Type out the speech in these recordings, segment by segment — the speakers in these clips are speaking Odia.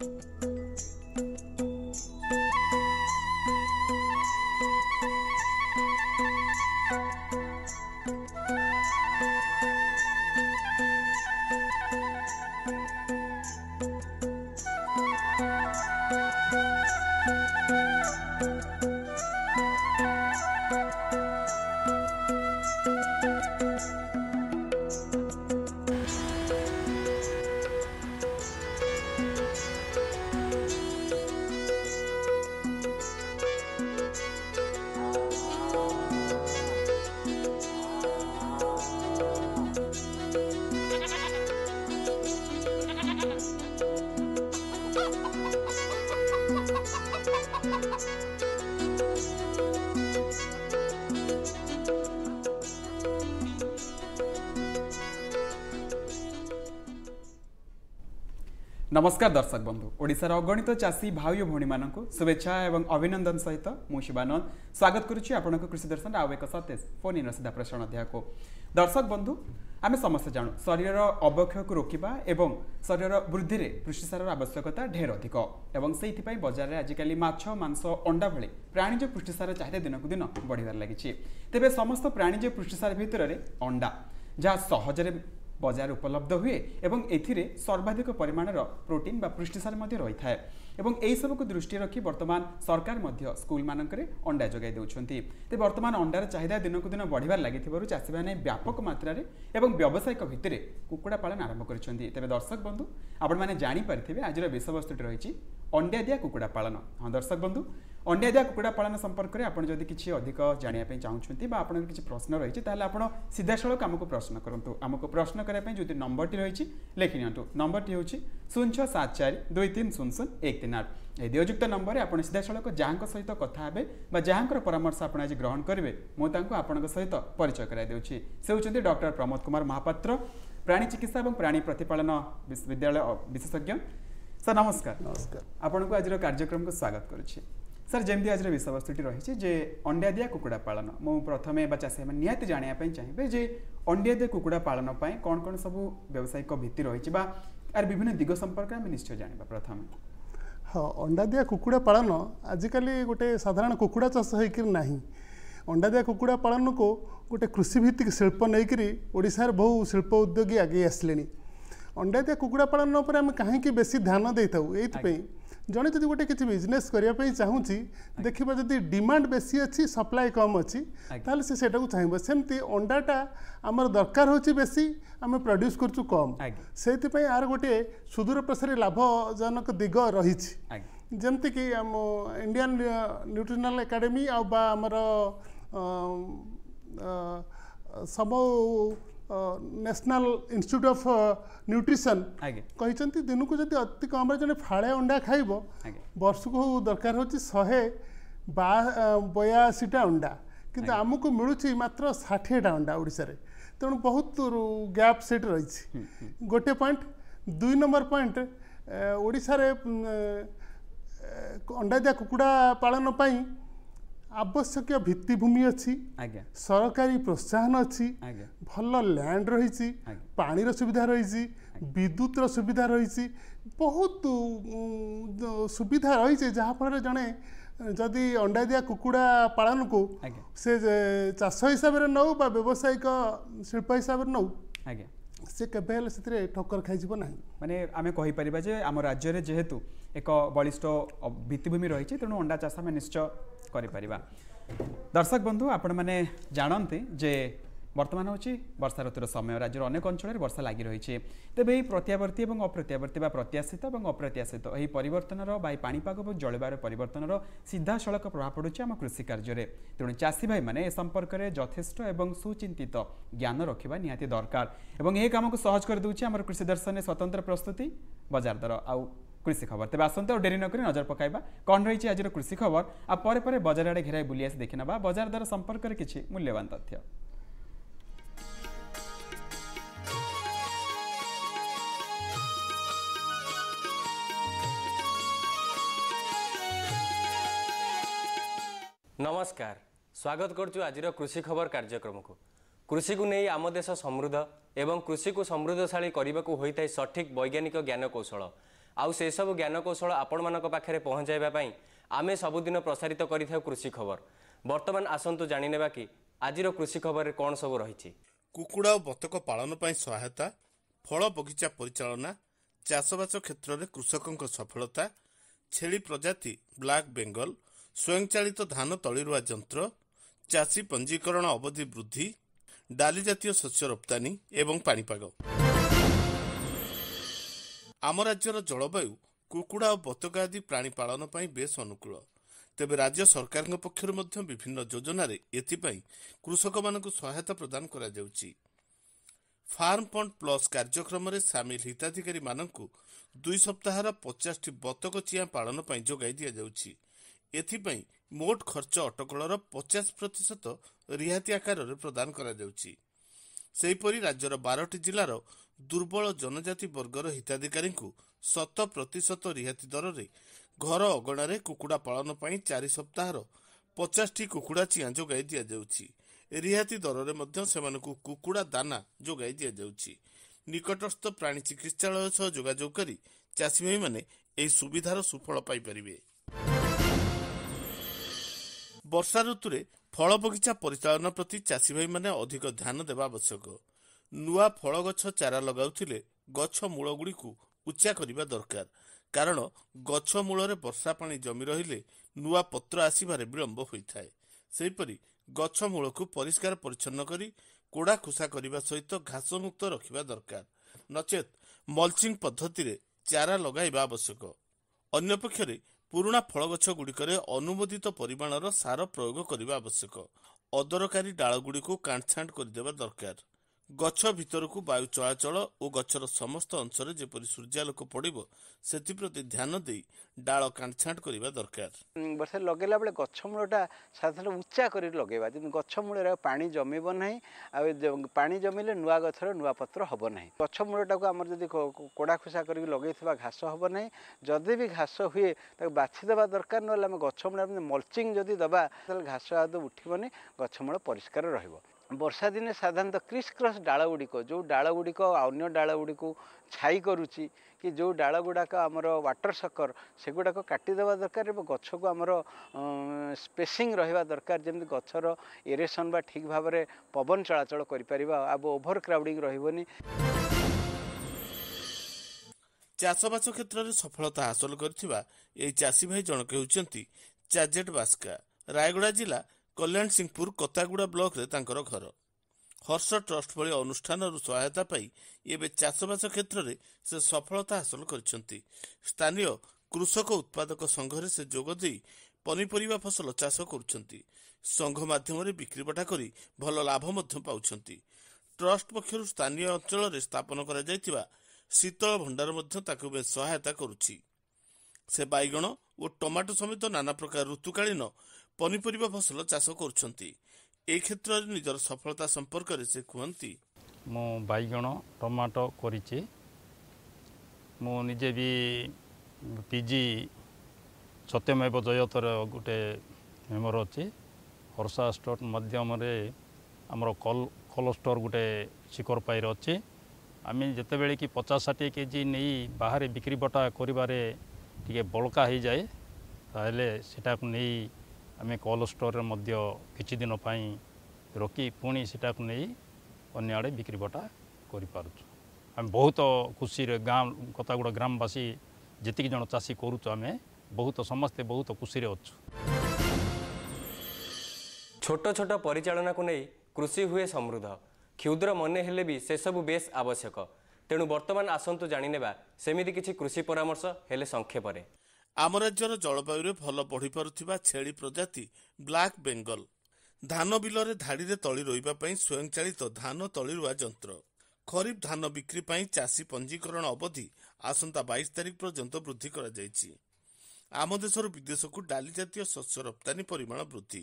Thank you. নমস্কার দর্শক বন্ধু ওড়িশার অগণিত চাষী ভাই ও ভী মানুষ শুভেচ্ছা এবং অভিনন্দন সহিত মু শিবানন্দ স্বাগত করছি আপনার কৃষি দর্শন আউ এক সতেজ ফোন ইন সিধা প্রসারণ অধ্যায়কু দর্শক বন্ধু আমি সমস্তে জাণু শরীরর অবক্ষয়কু রোকিবা এবং শরীরর বৃদ্ধিরে পুষ্টিসারর আবশ্যকতা ঢের অধিক এবং সেইপাই বজারে আজকাল মাছ মাংস অন্ডা ভি প্রাণীজ পুষ্টিসার চাহিদা দিনকু দিন বড়িবার লাগিছে তেবে সমস্ত প্রাণীজ পুষ্টিসার ভিতরে অন্ডা যা সহজে ବଜାରରେ ଉପଲବ୍ଧ ହୁଏ ଏବଂ ଏଥିରେ ସର୍ବାଧିକ ପରିମାଣର ପ୍ରୋଟିନ୍ ବା ପୁଷ୍ଟିସାର ମଧ୍ୟ ରହିଥାଏ ଏବଂ ଏହିସବୁକୁ ଦୃଷ୍ଟିରେ ରଖି ବର୍ତ୍ତମାନ ସରକାର ମଧ୍ୟ ସ୍କୁଲମାନଙ୍କରେ ଅଣ୍ଡା ଯୋଗାଇ ଦେଉଛନ୍ତି ତେବେ ବର୍ତ୍ତମାନ ଅଣ୍ଡାର ଚାହିଦା ଦିନକୁ ଦିନ ବଢ଼ିବାରେ ଲାଗିଥିବାରୁ ଚାଷୀମାନେ ବ୍ୟାପକ ମାତ୍ରାରେ ଏବଂ ବ୍ୟବସାୟିକ ଭିତ୍ତିରେ କୁକୁଡ଼ା ପାଳନ ଆରମ୍ଭ କରିଛନ୍ତି ତେବେ ଦର୍ଶକ ବନ୍ଧୁ ଆପଣମାନେ ଜାଣିପାରିଥିବେ ଆଜିର ବିଷୟବସ୍ତୁଟି ରହିଛି ଅଣ୍ଡା ଦିଆ କୁକୁଡ଼ା ପାଳନ ହଁ ଦର୍ଶକ ବନ୍ଧୁ অন্য দেয়া কুকুড়া পাাড়ন সম্পর্কে আপনার যদি কিছু অধিক জাঁয়া চাহুমান বা আপনার কিছু প্রশ্ন রয়েছে তাহলে আপনার সিধাসলখ আমি প্রশ্ন করতু আমি প্রশ্ন করা যদি নম্বরটি রয়েছে লেখি নিউ নম্বরটি হচ্ছে শূন্য ছ সাত চারি দুই তিন শূন্য শূন্য এক তিন আট এই দেয়যুক্ত নম্বরে আপনার সিধাসলখ যা সহিত কথা হবে বা যা পরামর্শ আপনার আজ গ্রহণ করবে মু আপনার সহিত পরিচয় করাই দেছি সে হচ্ছেন ডক্টর প্রমোদ কুমার মহাপাত্র প্রাণী চিকিৎসা এবং প্রাণী প্রতিপালন বিশ্ববিদ্যালয় বিশেষজ্ঞ স্যার নমস্কার নমস্কার আপনার আজর কার্যক্রমকে স্বাগত করছি सर जमी आज विषय वस्तु रही अंडा दि कुकुड़ा पालन मुझे प्रथम चाषी मैंने निहत जाना चाहिए जो अंडिया दि कुकुड़ा पालन कौन कौन सब व्यावसायिक भित्ति रही विभिन्न दिग संपर्क आम निश्चय जाना प्रथम हाँ अंडा दि कुकुड़ा पालन आजिकल गोटे साधारण कुकुड़ा चाष हो ना अंडा दि कुकुड़ा पालन को गोटे कृषिभित्तिक नहीं नहींकर बहु शिप उद्योगी आगे आसा दिया दि कुकुड़ा पालन पर आम कहीं बेस ध्यान दे था ये ଜଣେ ଯଦି ଗୋଟେ କିଛି ବିଜନେସ୍ କରିବା ପାଇଁ ଚାହୁଁଛି ଦେଖିବା ଯଦି ଡିମାଣ୍ଡ ବେଶୀ ଅଛି ସପ୍ଲାଏ କମ୍ ଅଛି ତାହେଲେ ସେ ସେଇଟାକୁ ଚାହିଁବ ସେମିତି ଅଣ୍ଡାଟା ଆମର ଦରକାର ହେଉଛି ବେଶୀ ଆମେ ପ୍ରଡ୍ୟୁସ୍ କରୁଛୁ କମ୍ ସେଇଥିପାଇଁ ଆର ଗୋଟିଏ ସୁଦୂର ପ୍ରସାରୀ ଲାଭଜନକ ଦିଗ ରହିଛି ଯେମିତିକି ଆମ ଇଣ୍ଡିଆନ୍ ନ୍ୟୁଟ୍ରିନାଲ୍ ଏକାଡେମୀ ଆଉ ବା ଆମର ସବୁ ନ୍ୟାସନାଲ ଇନଷ୍ଟିଚ୍ୟୁଟ ଅଫ ନ୍ୟୁଟ୍ରିସନ କହିଛନ୍ତି ଦିନକୁ ଯଦି ଅତି କମରେ ଜଣେ ଫାଳେ ଅଣ୍ଡା ଖାଇବ ବର୍ଷକୁ ହେଉ ଦରକାର ହେଉଛି ଶହେ ବୟାଅଶୀଟା ଅଣ୍ଡା କିନ୍ତୁ ଆମକୁ ମିଳୁଛି ମାତ୍ର ଷାଠିଏଟା ଅଣ୍ଡା ଓଡ଼ିଶାରେ ତେଣୁ ବହୁତ ଗ୍ୟାପ୍ ସେଇଠି ରହିଛି ଗୋଟିଏ ପଏଣ୍ଟ ଦୁଇ ନମ୍ବର ପଏଣ୍ଟ ଓଡ଼ିଶାରେ ଅଣ୍ଡା ଦିଆ କୁକୁଡ଼ା ପାଳନ ପାଇଁ ଆବଶ୍ୟକୀୟ ଭିତ୍ତିଭୂମି ଅଛି ଆଜ୍ଞା ସରକାରୀ ପ୍ରୋତ୍ସାହନ ଅଛି ଆଜ୍ଞା ଭଲ ଲ୍ୟାଣ୍ଡ ରହିଛି ପାଣିର ସୁବିଧା ରହିଛି ବିଦ୍ୟୁତର ସୁବିଧା ରହିଛି ବହୁତ ସୁବିଧା ରହିଛି ଯାହାଫଳରେ ଜଣେ ଯଦି ଅଣ୍ଡାଦିଆ କୁକୁଡ଼ା ପାଳନକୁ ସେ ଚାଷ ହିସାବରେ ନେଉ ବା ବ୍ୟବସାୟିକ ଶିଳ୍ପ ହିସାବରେ ନେଉ ଆଜ୍ଞା ସେ କେବେ ହେଲେ ସେଥିରେ ଠକର ଖାଇଯିବ ନାହିଁ ମାନେ ଆମେ କହିପାରିବା ଯେ ଆମ ରାଜ୍ୟରେ ଯେହେତୁ ଏକ ବଳିଷ୍ଠ ଭିତ୍ତିଭୂମି ରହିଛି ତେଣୁ ଅଣ୍ଡା ଚାଷ ଆମେ ନିଶ୍ଚୟ କରିପାରିବା ଦର୍ଶକ ବନ୍ଧୁ ଆପଣମାନେ ଜାଣନ୍ତି ଯେ ବର୍ତ୍ତମାନ ହେଉଛି ବର୍ଷା ଋତୁର ସମୟ ରାଜ୍ୟର ଅନେକ ଅଞ୍ଚଳରେ ବର୍ଷା ଲାଗି ରହିଛି ତେବେ ଏହି ପ୍ରତ୍ୟାବର୍ତ୍ତି ଏବଂ ଅପ୍ରତ୍ୟାବର୍ତ୍ତି ବା ପ୍ରତ୍ୟାଶିତ ଏବଂ ଅପ୍ରତ୍ୟାଶିତ ଏହି ପରିବର୍ତ୍ତନର ବା ଏହି ପାଣିପାଗ ଏବଂ ଜଳବାୟୁର ପରିବର୍ତ୍ତନର ସିଧାସଳଖ ପ୍ରଭାବ ପଡ଼ୁଛି ଆମ କୃଷି କାର୍ଯ୍ୟରେ ତେଣୁ ଚାଷୀ ଭାଇମାନେ ଏ ସମ୍ପର୍କରେ ଯଥେଷ୍ଟ ଏବଂ ସୁଚିନ୍ତିତ ଜ୍ଞାନ ରଖିବା ନିହାତି ଦରକାର ଏବଂ ଏହି କାମକୁ ସହଜ କରିଦେଉଛି ଆମର କୃଷି ଦର୍ଶନରେ ସ୍ୱତନ୍ତ୍ର ପ୍ରସ୍ତୁତି ବଜାର ଦର ଆଉ কৃষি খবর তে আসন্ত অর ডেরি নকরি নজর পকাইবা কোন রইছি আজিৰ কৃষি খবৰ আৰু পৰি পৰে বজাৰ ডা ঘৰাই বুলিয়াস দেখিনবা বজাৰ দৰ সম্পৰ্কৰ কিছি মূল্যৱান তথ্য নমস্কাৰ স্বাগাত কৰচু আজিৰ কৃষি খবৰ কাৰ্য্যক্ৰমক কৃষি গুনেই আমে দেশ সমৃদ্ধ আৰু কৃষি গু সমৃদ্ধশালী কৰিবাকৈ হৈ তাই সঠিক বৈজ্ঞানিক জ্ঞান কৌশল ଆଉ ସେସବୁ ଜ୍ଞାନକୌଶଳ ଆପଣମାନଙ୍କ ପାଖରେ ପହଞ୍ଚାଇବା ପାଇଁ ଆମେ ସବୁଦିନ ପ୍ରସାରିତ କରିଥାଉ କୃଷି ଖବର ବର୍ତ୍ତମାନ ଆସନ୍ତୁ ଜାଣିନେବା କି ଆଜିର କୃଷି ଖବରରେ କ'ଣ ସବୁ ରହିଛି କୁକୁଡ଼ା ଓ ବତକ ପାଳନ ପାଇଁ ସହାୟତା ଫଳ ବଗିଚା ପରିଚାଳନା ଚାଷବାସ କ୍ଷେତ୍ରରେ କୃଷକଙ୍କ ସଫଳତା ଛେଳି ପ୍ରଜାତି ବ୍ଲାକ୍ ବେଙ୍ଗଲ ସ୍ୱୟଂଚାଳିତ ଧାନ ତଳିରୁଆ ଯନ୍ତ୍ର ଚାଷୀ ପଞ୍ଜୀକରଣ ଅବଧି ବୃଦ୍ଧି ଡାଲିଜାତୀୟ ଶସ୍ୟ ରପ୍ତାନୀ ଏବଂ ପାଣିପାଗ ଆମ ରାଜ୍ୟର ଜଳବାୟୁ କୁକୁଡ଼ା ଓ ବତକା ଆଦି ପ୍ରାଣୀ ପାଳନ ପାଇଁ ବେଶ୍ ଅନୁକୂଳ ତେବେ ରାଜ୍ୟ ସରକାରଙ୍କ ପକ୍ଷରୁ ମଧ୍ୟ ବିଭିନ୍ନ ଯୋଜନାରେ ଏଥିପାଇଁ କୃଷକମାନଙ୍କୁ ସହାୟତା ପ୍ରଦାନ କରାଯାଉଛି ଫାର୍ମ ପଣ୍ଟ ପ୍ଲସ୍ କାର୍ଯ୍ୟକ୍ରମରେ ସାମିଲ ହିତାଧିକାରୀମାନଙ୍କୁ ଦୁଇ ସପ୍ତାହର ପଚାଶଟି ବତକ ଚିଆଁ ପାଳନ ପାଇଁ ଯୋଗାଇ ଦିଆଯାଉଛି ଏଥିପାଇଁ ମୋଟ ଖର୍ଚ୍ଚ ଅଟକଳର ପଚାଶ ପ୍ରତିଶତ ରିହାତି ଆକାରରେ ପ୍ରଦାନ କରାଯାଉଛି ସେହିପରି ରାଜ୍ୟର ବାରଟି ଜିଲ୍ଲାର ଦୁର୍ବଳ ଜନଜାତି ବର୍ଗର ହିତାଧିକାରୀଙ୍କୁ ଶତ ପ୍ରତିଶତ ରିହାତି ଦରରେ ଘର ଅଗଣାରେ କୁକୁଡ଼ା ପାଳନ ପାଇଁ ଚାରି ସପ୍ତାହର ପଚାଶଟି କୁକୁଡ଼ା ଚିଆଁ ଯୋଗାଇ ଦିଆଯାଉଛି ରିହାତି ଦରରେ ମଧ୍ୟ ସେମାନଙ୍କୁ କୁକୁଡ଼ା ଦାନା ଯୋଗାଇ ଦିଆଯାଉଛି ନିକଟସ୍ଥ ପ୍ରାଣୀ ଚିକିତ୍ସାଳୟ ସହ ଯୋଗାଯୋଗ କରି ଚାଷୀଭାଇମାନେ ଏହି ସୁବିଧାର ସୁଫଳ ପାଇପାରିବେ ବର୍ଷା ଋତୁରେ ଫଳ ବଗିଚା ପରିଚାଳନା ପ୍ରତି ଚାଷୀଭାଇମାନେ ଅଧିକ ଧ୍ୟାନ ଦେବା ଆବଶ୍ୟକ ନୂଆ ଫଳ ଗଛ ଚାରା ଲଗାଉଥିଲେ ଗଛ ମୂଳଗୁଡ଼ିକୁ ଉଚ୍ଚା କରିବା ଦରକାର କାରଣ ଗଛ ମୂଳରେ ବର୍ଷା ପାଣି ଜମି ରହିଲେ ନୂଆ ପତ୍ର ଆସିବାରେ ବିଳମ୍ବ ହୋଇଥାଏ ସେହିପରି ଗଛ ମୂଳକୁ ପରିଷ୍କାର ପରିଚ୍ଛନ୍ନ କରି କୋଡ଼ା ଖୋସା କରିବା ସହିତ ଘାସମୁକ୍ତ ରଖିବା ଦରକାର ନଚେତ୍ ମଲଚିଂ ପଦ୍ଧତିରେ ଚାରା ଲଗାଇବା ଆବଶ୍ୟକ ଅନ୍ୟପକ୍ଷରେ ପୁରୁଣା ଫଳଗଛଗୁଡ଼ିକରେ ଅନୁମୋଦିତ ପରିମାଣର ସାର ପ୍ରୟୋଗ କରିବା ଆବଶ୍ୟକ ଅଦରକାରୀ ଡାଳଗୁଡ଼ିକୁ କାଣ୍ଟଛାଣ୍ଟ କରିଦେବା ଦରକାର ଗଛ ଭିତରକୁ ବାୟୁ ଚଳାଚଳ ଓ ଗଛର ସମସ୍ତ ଅଂଶରେ ଯେପରି ସୂର୍ଯ୍ୟାଲୋକ ପଡ଼ିବ ସେଥିପ୍ରତି ଧ୍ୟାନ ଦେଇ ଡାଳ କାଣ୍ଟଛାଣ୍ଟ କରିବା ଦରକାର ବର୍ଷା ଲଗେଇଲା ବେଳେ ଗଛ ମୂଳଟା ସାଧାରଣତଃ ଉଚ୍ଚା କରି ଲଗେଇବା ଯେମିତି ଗଛ ମୂଳରେ ଆଉ ପାଣି ଜମିବ ନାହିଁ ଆଉ ପାଣି ଜମିଲେ ନୂଆ ଗଛର ନୂଆ ପତ୍ର ହେବ ନାହିଁ ଗଛ ମୂଳଟାକୁ ଆମର ଯଦି କୋଡ଼ା ଖୋସା କରିକି ଲଗେଇଥିବା ଘାସ ହେବ ନାହିଁ ଯଦି ବି ଘାସ ହୁଏ ତାକୁ ବାଛି ଦେବା ଦରକାର ନହେଲେ ଆମେ ଗଛ ମୂଳ ମଲଚିଂ ଯଦି ଦେବା ତାହେଲେ ଘାସ ଆଦୌ ଉଠିବନି ଗଛ ମୂଳ ପରିଷ୍କାର ରହିବ ବର୍ଷା ଦିନେ ସାଧାରଣତଃ କ୍ରିସ୍ କ୍ରସ୍ ଡାଳ ଗୁଡ଼ିକ ଯେଉଁ ଡାଳ ଗୁଡ଼ିକ ଅନ୍ୟ ଡାଳ ଗୁଡ଼ିକୁ ଛାଇ କରୁଛି କି ଯେଉଁ ଡାଳ ଗୁଡ଼ାକ ଆମର ୱାଟର୍ ସକର୍ ସେଗୁଡ଼ାକ କାଟିଦେବା ଦରକାର ଏବଂ ଗଛକୁ ଆମର ସ୍ପେସିଂ ରହିବା ଦରକାର ଯେମିତି ଗଛର ଏରେସନ୍ ବା ଠିକ୍ ଭାବରେ ପବନ ଚଳାଚଳ କରିପାରିବା ଆଉ ଓଭର କ୍ରାଉଡ଼ିଂ ରହିବନି ଚାଷବାସ କ୍ଷେତ୍ରରେ ସଫଳତା ହାସଲ କରିଥିବା ଏହି ଚାଷୀ ଭାଇ ଜଣକ ହେଉଛନ୍ତି ଚାଜେଟ୍ ବାସ୍କା ରାୟଗଡ଼ା ଜିଲ୍ଲା କଲ୍ୟାଣ ସିଂହପୁର କତାଗୁଡ଼ା ବ୍ଲକରେ ତାଙ୍କର ଘର ହର୍ଷ ଟ୍ରଷ୍ଟ ଭଳି ଅନୁଷ୍ଠାନରୁ ସହାୟତା ପାଇ ଏବେ ଚାଷବାସ କ୍ଷେତ୍ରରେ ସେ ସଫଳତା ହାସଲ କରିଛନ୍ତି ସ୍ଥାନୀୟ କୃଷକ ଉତ୍ପାଦକ ସଂଘରେ ସେ ଯୋଗ ଦେଇ ପନିପରିବା ଫସଲ ଚାଷ କରୁଛନ୍ତି ସଂଘ ମାଧ୍ୟମରେ ବିକ୍ରିବଟା କରି ଭଲ ଲାଭ ମଧ୍ୟ ପାଉଛନ୍ତି ଟ୍ରଷ୍ଟ ପକ୍ଷରୁ ସ୍ଥାନୀୟ ଅଞ୍ଚଳରେ ସ୍ଥାପନ କରାଯାଇଥିବା ଶୀତଳ ଭଣ୍ଡାର ମଧ୍ୟ ତାକୁ ସହାୟତା କରୁଛି ସେ ବାଇଗଣ ଓ ଟମାଟୋ ସମେତ ନାନା ପ୍ରକାର ଋତୁକାଳୀନ ପନିପରିବା ଫସଲ ଚାଷ କରୁଛନ୍ତି ଏ କ୍ଷେତ୍ରରେ ନିଜର ସଫଳତା ସମ୍ପର୍କରେ ସେ କୁହନ୍ତି ମୁଁ ବାଇଗଣ ଟମାଟୋ କରିଛି ମୁଁ ନିଜେ ବି ପି ଜି ସତ୍ୟମେବ ଜୟତର ଗୋଟେ ମେମ୍ବର ଅଛି ହର୍ଷା ଷ୍ଟୋର୍ ମାଧ୍ୟମରେ ଆମର କଲ୍ କଲ୍ ଷ୍ଟୋର୍ ଗୋଟେ ଶିକର ପାଇରେ ଅଛି ଆମେ ଯେତେବେଳେ କି ପଚାଶ ଷାଠିଏ କେଜି ନେଇ ବାହାରେ ବିକ୍ରି ବଟା କରିବାରେ ଟିକେ ବଳକା ହୋଇଯାଏ ତାହେଲେ ସେଟାକୁ ନେଇ ଆମେ କୋଲ୍ଡ ଷ୍ଟୋରରେ ମଧ୍ୟ କିଛି ଦିନ ପାଇଁ ରୋକି ପୁଣି ସେଟାକୁ ନେଇ ଅନ୍ୟ ଆଡ଼େ ବିକ୍ରି ବଟା କରିପାରୁଛୁ ଆମେ ବହୁତ ଖୁସିରେ ଗାଁ କଥାଗୁଡ଼ା ଗ୍ରାମବାସୀ ଯେତିକି ଜଣ ଚାଷୀ କରୁଛୁ ଆମେ ବହୁତ ସମସ୍ତେ ବହୁତ ଖୁସିରେ ଅଛୁ ଛୋଟ ଛୋଟ ପରିଚାଳନାକୁ ନେଇ କୃଷି ହୁଏ ସମୃଦ୍ଧ କ୍ଷୁଦ୍ର ମନେ ହେଲେ ବି ସେସବୁ ବେଶ୍ ଆବଶ୍ୟକ ତେଣୁ ବର୍ତ୍ତମାନ ଆସନ୍ତୁ ଜାଣିନେବା ସେମିତି କିଛି କୃଷି ପରାମର୍ଶ ହେଲେ ସଂକ୍ଷେପରେ ଆମ ରାଜ୍ୟର ଜଳବାୟୁରେ ଭଲ ବଢ଼ିପାରୁଥିବା ଛେଳି ପ୍ରଜାତି ବ୍ଲାକ୍ ବେଙ୍ଗଲ ଧାନ ବିଲରେ ଧାଡ଼ିରେ ତଳି ରୋଇବା ପାଇଁ ସ୍ୱୟଂଚାଳିତ ଧାନ ତଳିରୁଆ ଯନ୍ତ୍ର ଖରିଫ ଧାନ ବିକ୍ରି ପାଇଁ ଚାଷୀ ପଞ୍ଜୀକରଣ ଅବଧି ଆସନ୍ତା ବାଇଶ ତାରିଖ ପର୍ଯ୍ୟନ୍ତ ବୃଦ୍ଧି କରାଯାଇଛି ଆମ ଦେଶରୁ ବିଦେଶକୁ ଡାଲି ଜାତୀୟ ଶସ୍ୟ ରପ୍ତାନୀ ପରିମାଣ ବୃଦ୍ଧି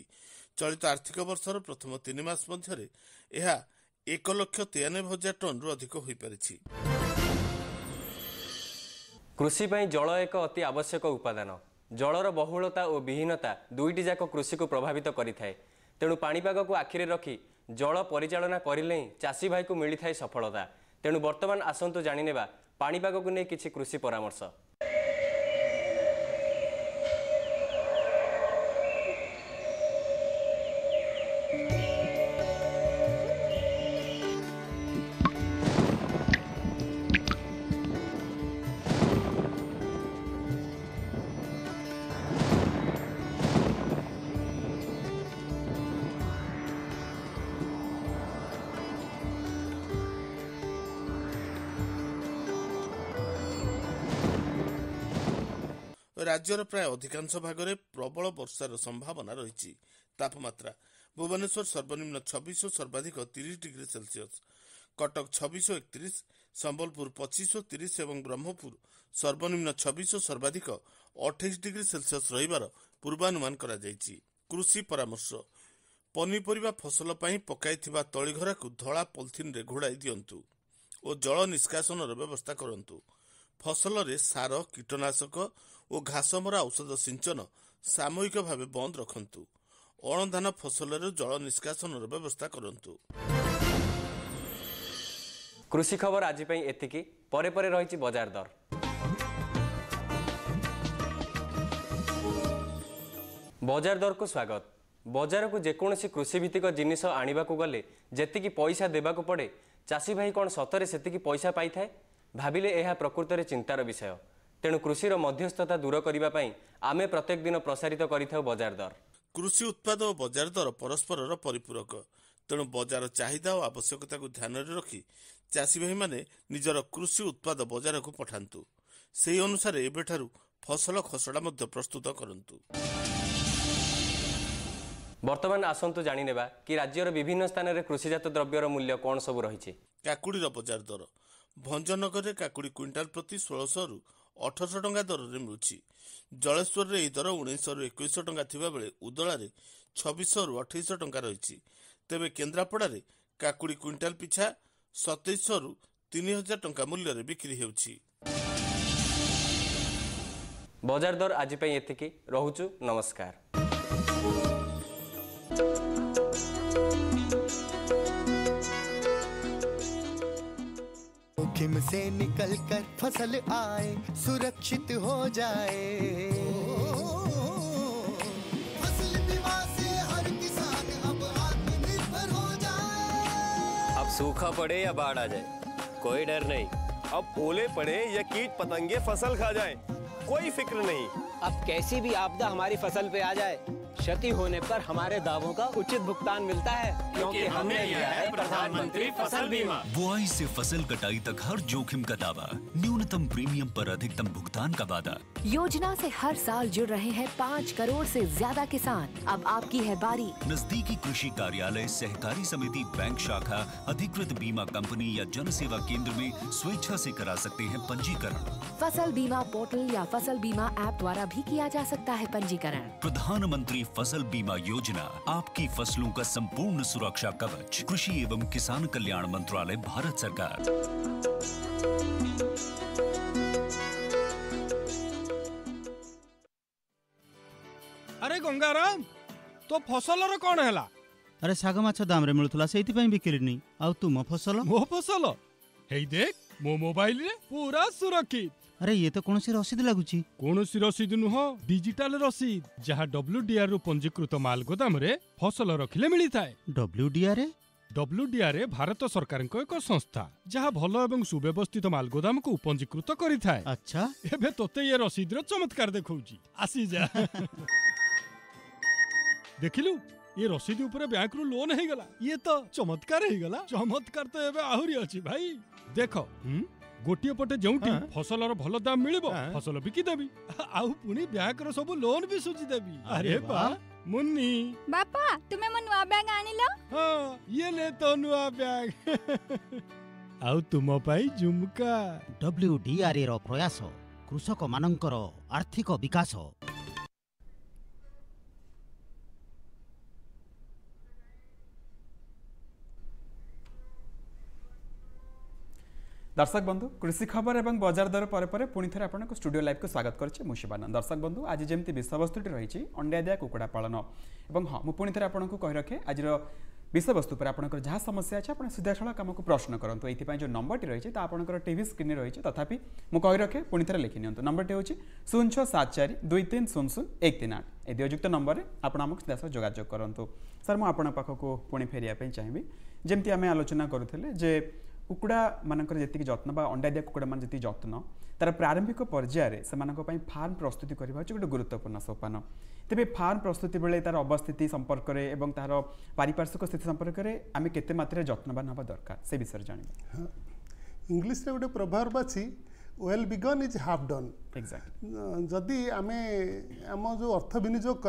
ଚଳିତ ଆର୍ଥିକ ବର୍ଷର ପ୍ରଥମ ତିନି ମାସ ମଧ୍ୟରେ ଏହା ଏକ ଲକ୍ଷ ତେୟାନବେ ହଜାର ଟନ୍ରୁ ଅଧିକ ହୋଇପାରିଛି କୃଷି ପାଇଁ ଜଳ ଏକ ଅତି ଆବଶ୍ୟକ ଉପାଦାନ ଜଳର ବହୁଳତା ଓ ବିହୀନତା ଦୁଇଟି ଯାକ କୃଷିକୁ ପ୍ରଭାବିତ କରିଥାଏ ତେଣୁ ପାଣିପାଗକୁ ଆଖିରେ ରଖି ଜଳ ପରିଚାଳନା କରିଲେ ହିଁ ଚାଷୀ ଭାଇକୁ ମିଳିଥାଏ ସଫଳତା ତେଣୁ ବର୍ତ୍ତମାନ ଆସନ୍ତୁ ଜାଣିନେବା ପାଣିପାଗକୁ ନେଇ କିଛି କୃଷି ପରାମର୍ଶ ରାଜ୍ୟର ପ୍ରାୟ ଅଧିକାଂଶ ଭାଗରେ ପ୍ରବଳ ବର୍ଷାର ସମ୍ଭାବନା ରହିଛି ତାପମାତ୍ରା ଭୁବନେଶ୍ୱର ସର୍ବନିମ୍ନ ଛବିଶ ଓ ସର୍ବାଧିକ ତିରିଶ ଡିଗ୍ରୀ ସେଲ୍ସିୟସ୍ କଟକ ଛବିଶ ଏକତିରିଶ ସମ୍ଭଲପୁର ପଚିଶ ଓ ତିରିଶ ଏବଂ ବ୍ରହ୍ମପୁର ସର୍ବନିମ୍ନ ଛବିଶ ଓ ସର୍ବାଧିକ ଅଠେଇଶ ଡିଗ୍ରୀ ସେଲ୍ସିୟସ୍ ରହିବାର ପୂର୍ବାନୁମାନ କରାଯାଇଛି କୃଷି ପରାମର୍ଶ ପନିପରିବା ଫସଲ ପାଇଁ ପକାଇଥିବା ତଳିଘରାକୁ ଧଳା ପଲିଥିନ୍ରେ ଘୋଡ଼ାଇ ଦିଅନ୍ତୁ ଓ ଜଳ ନିଷ୍କାସନର ବ୍ୟବସ୍ଥା କରନ୍ତୁ ଫସଲରେ ସାର କୀଟନାଶକ ଓ ଘାସମରା ଔଷଧ ସିଞ୍ଚନ ସାମୂହିକ ଭାବେ ବନ୍ଦ ରଖନ୍ତୁ ଅଣଧାନ ଫସଲରେ ଜଳ ନିଷ୍କାସନର ବ୍ୟବସ୍ଥା କରନ୍ତୁ କୃଷି ଖବର ଆଜି ପାଇଁ ଏତିକି ପରେ ପରେ ରହିଛି ବଜାର ଦର ବଜାର ଦରକୁ ସ୍ୱାଗତ ବଜାରକୁ ଯେକୌଣସି କୃଷି ଭିତ୍ତିକ ଜିନିଷ ଆଣିବାକୁ ଗଲେ ଯେତିକି ପଇସା ଦେବାକୁ ପଡ଼େ ଚାଷୀ ଭାଇ କ'ଣ ସତରେ ସେତିକି ପଇସା ପାଇଥାଏ ଭାବିଲେ ଏହା ପ୍ରକୃତରେ ଚିନ୍ତାର ବିଷୟ ତେଣୁ କୃଷିର ମଧ୍ୟସ୍ଥତା ଦୂର କରିବା ପାଇଁ ଆମେ ପ୍ରତ୍ୟେକ ଦିନ ପ୍ରସାରିତ କରିଥାଉ ବଜାର ଦର କୃଷି ଉତ୍ପାଦ ଓ ବଜାର ଦର ପରସ୍ପରର ପରିପୂରକ ତେଣୁ ବଜାର ଚାହିଦା ଓ ଆବଶ୍ୟକତାକୁ ଧ୍ୟାନରେ ରଖି ଚାଷୀଭାଇମାନେ ନିଜର କୃଷି ଉତ୍ପାଦ ବଜାରକୁ ପଠାନ୍ତୁ ସେହି ଅନୁସାରେ ଏବେଠାରୁ ଫସଲ ଖସଡ଼ା ମଧ୍ୟ ପ୍ରସ୍ତୁତ କରନ୍ତୁ ବର୍ତ୍ତମାନ ଆସନ୍ତୁ ଜାଣିନେବା କି ରାଜ୍ୟର ବିଭିନ୍ନ ସ୍ଥାନରେ କୃଷିଜାତ ଦ୍ରବ୍ୟର ମୂଲ୍ୟ କ'ଣ ସବୁ ରହିଛି କାକୁଡ଼ିର ବଜାର ଦର ଭଞ୍ଜନଗରରେ କାକୁଡ଼ି କ୍ୱିଣ୍ଟାଲ ପ୍ରତି ଷୋହଳଶହରୁ ଅଠରଶହ ଟଙ୍କା ଦରରେ ମିଳୁଛି ଜଳେଶ୍ୱରରେ ଏହି ଦର ଉଣେଇଶରୁ ଏକୋଇଶ ଟଙ୍କା ଥିବାବେଳେ ଉଦଳାରେ ଛବିଶରୁ ଅଠେଇଶ ଟଙ୍କା ରହିଛି ତେବେ କେନ୍ଦ୍ରାପଡ଼ାରେ କାକୁଡ଼ି କୁଇଣ୍ଟାଲ ପିଛା ସତେଇଶରୁ ତିନି ହଜାର ଟଙ୍କା ମୂଲ୍ୟରେ ବିକ୍ରି ହେଉଛି ବଜାର ଦର ଆଜି ପାଇଁ ଏତିକି ରହୁଛୁ ନମସ୍କାର जोखिम से निकल कर फसल आए सुरक्षित हो जाए फसल बीमा से हर किसान अब आत्मनिर्भर हो जाए अब सूखा पड़े या बाढ़ आ जाए कोई डर नहीं अब ओले पड़े या कीट पतंगे फसल खा जाए कोई फिक्र नहीं अब कैसी भी आपदा हमारी फसल पे आ जाए क्षति होने पर हमारे दावों का उचित भुगतान मिलता है क्योंकि हमने लिया है प्रधानमंत्री फसल बीमा बुआई से फसल कटाई तक हर जोखिम का दावा न्यूनतम प्रीमियम पर अधिकतम भुगतान का वादा योजना से हर साल जुड़ रहे हैं पाँच करोड़ से ज्यादा किसान अब आपकी है बारी नजदीकी कृषि कार्यालय सहकारी समिति बैंक शाखा अधिकृत बीमा कंपनी या जन सेवा केंद्र में स्वेच्छा से करा सकते हैं पंजीकरण फसल बीमा पोर्टल या फसल बीमा ऐप द्वारा भी किया जा सकता है पंजीकरण प्रधानमंत्री फसल बीमा योजना आपकी फसलों का संपूर्ण सुरक्षा कवच कृषि एवं किसान कल्याण मंत्रालय भारत सरकार ଆରେ ଗଙ୍ଗାରାମ ତୋ ଫସଲର କ'ଣ ହେଲା ଆରେ ଶାଗ ମାଛ ଦାମରେ ମିଳୁଥିଲା ସେଇଥିପାଇଁ ବିକିଲିନି ଆଉ ତୁମ ଫସଲ ମୋ ଫସଲ ହେଇ ଦେଖ ମୋ ମୋବାଇଲରେ ପୁରା ସୁରକ୍ଷିତ ଆରେ ଇଏ ତ କୌଣସି ରସିଦ ଲାଗୁଛି କୌଣସି ରସିଦ ନୁହଁ ଡିଜିଟାଲ ରସିଦ ଯାହା ଡବ୍ଲ୍ୟୁଡିଆର ରୁ ପଞ୍ଜୀକୃତ ମାଲ ଗୋଦାମରେ ଫସଲ ରଖିଲେ ମିଳିଥାଏ ଡବ୍ଲ୍ୟୁଡିଆର ଡବ୍ଲ୍ୟୁଡିଆରେ ଭାରତ ସରକାରଙ୍କ ଏକ ସଂସ୍ଥା ଯାହା ଭଲ ଏବଂ ସୁବ୍ୟବସ୍ଥିତ ମାଲ ଗୋଦାମକୁ ପଞ୍ଜୀକୃତ କରିଥାଏ ଆଚ୍ଛା ଏବେ ତୋତେ ଇଏ ରସିଦର ଚମତ୍କାର ଦେଖଉଛି ଆସିଯା ଦେଖିଲୁ ये रसीद ऊपर बैंक रु लोन है गला ये तो चमत्कार है गला चमत्कार तो एबे आहुरी अछि भाई देखो हुँ? ଗୋଟିଏ ପଟେ ଯେଉଁଠି ଫସଲର ଭଲ ଦାମ ମିଳିବ ଫସଲ ବିକିଦେବି ଆଉ ପୁଣି ବ୍ୟାଙ୍କର ସବୁ ଲୋନ୍ ବି ସୁଝିଦେବି ଆରେ ବା ମୁନି ବାପା ତୁମେ ମୋ ନୂଆ ବ୍ୟାଗ ଆଣିଲ ହଁ ଇଏ ନେ ତ ନୂଆ ବ୍ୟାଗ ଆଉ ତୁମ ପାଇଁ ଝୁମକା ଡବ୍ଲ୍ୟୁ ଡିଆର୍ଏ e ର ପ୍ରୟାସ କୃଷକମାନଙ୍କର ଆର୍ଥିକ ବିକାଶ দর্শক বন্ধু কৃষি খবর এবং বাজার দর পরে পরে পুনি থে আপনার স্টুডিও লাইভকে স্বাগত করছি মু শিবানন্দ দর্শক বন্ধু আজ যেমন বিষয়বস্তুটি রয়েছে অন্ডা দিয়া কুকুড়া পালন এবং হ্যাঁ মু পুনি থে আপনার কই রখে আজর বিষয়বস্তু উপরে আপনার যা সমস্যা আছে আপনার সিধাসলখ আমাকে প্রশ্ন করুন এই যে নম্বরটি রয়েছে তা আপনার টিভি স্ক্রিনে রয়েছে তথাপি মু কই রখে পুনি থে লিখে নিউ নম্বরটি হচ্ছে শূন্য ছ সাত চারি দুই তিন শূন্য শূন্য এক তিন আট এই দিযুক্ত নম্বরে আপনার আমাকে সিধাস যোগাযোগ করুন স্যার মু আপনার পাখক পুঁ ফেরিয়া চাইবি যেমি আমি আলোচনা করুলে যে कुकुड़ा मानक जी जत्न अंडा दिया कुकुड़ा मान जी जत्न तार प्रारंभिक पर्यायर से फार्म प्रस्तुति करवा गोटे गुरुत्वपूर्ण सोपान तेज फार्म प्रस्तुति बेले तार अवस्थित संपर्क में तार पारिपार्श्विक स्थित संपर्क में आम के मात्र जत्नवान हाँ दरकार से विषय जान हाँ। इंग्लीश गोटे प्रभाव अच्छी well begun is half done exact जदि आम आम जो अर्थ विनिजोग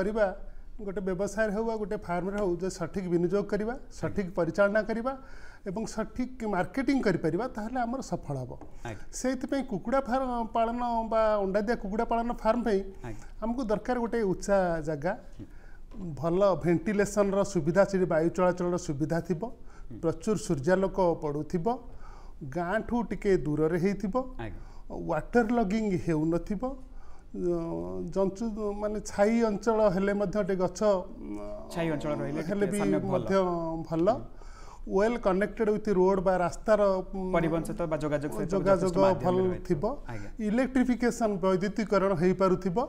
गोटे व्यवसाय हो गए फार्म सठिक विनिजोग सठिक परिचा करवा ଏବଂ ସଠିକ୍ ମାର୍କେଟିଂ କରିପାରିବା ତାହେଲେ ଆମର ସଫଳ ହେବ ସେଇଥିପାଇଁ କୁକୁଡ଼ା ଫାର୍ମ ପାଳନ ବା ଅଣ୍ଡା ଦିଆ କୁକୁଡ଼ା ପାଳନ ଫାର୍ମ ପାଇଁ ଆମକୁ ଦରକାର ଗୋଟେ ଉଚ୍ଚା ଜାଗା ଭଲ ଭେଣ୍ଟିଲେସନ୍ର ସୁବିଧା ସେଠି ବାୟୁ ଚଳାଚଳର ସୁବିଧା ଥିବ ପ୍ରଚୁର ସୂର୍ଯ୍ୟାଲୋକ ପଡ଼ୁଥିବ ଗାଁଠୁ ଟିକେ ଦୂରରେ ହେଇଥିବ ୱାଟର୍ ଲଗିଂ ହେଉନଥିବ ଜନ୍ତୁ ମାନେ ଛାଇ ଅଞ୍ଚଳ ହେଲେ ମଧ୍ୟ ଟିକେ ଗଛ ଛାଇ ଅଞ୍ଚଳ ହେଲେ ବି ମଧ୍ୟ ଭଲ वेल कनेक्टेड उथ रोड रास्तार भल थी इलेक्ट्रिफिकेसन वैद्युतिकरण हो पार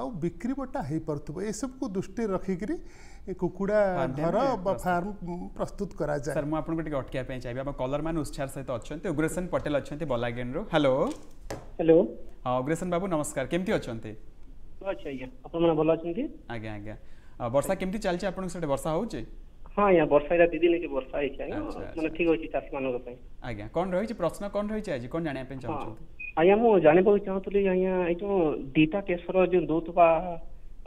आउ बिक्री बटा हो पार सब कुछ दृष्टि रखिकी कुकुड़ा घर फार्म प्रस्तुत करा जाए सर मुझे टी अटकवाप चाहिए कलर मैंने उत्साह सहित अच्छा उग्रसन पटेल अच्छा बलागेन रु हेलो हेलो हाँ उग्रसन बाबू नमस्कार केमती अच्छा अच्छा भल अच्छा आज्ञा आज्ञा वर्षा केमती चलती आप वर्षा होती ହଁ ଆଜ୍ଞା ବର୍ଷା ଏଇଟା ଦୁଇ ଦିନ ହେଇଛି ବର୍ଷା ହେଇଛି ଆଜ୍ଞା ମାନେ ଅଛି ଚାଷୀମାନଙ୍କ ପାଇଁ ଆଜ୍ଞା କ'ଣ ରହିଛି ପ୍ରଶ୍ନ କ'ଣ ରହିଛି ଆଜି କ'ଣ ଜାଣିବା ପାଇଁ ଆଜ୍ଞା ମୁଁ ଜାଣିବାକୁ ଚାହୁଁଥିଲି ଆଜ୍ଞା ଏଇ ଯୋଉ ଦୁଇଟା କେଶର ଯୋଉ ଦଉଥିବା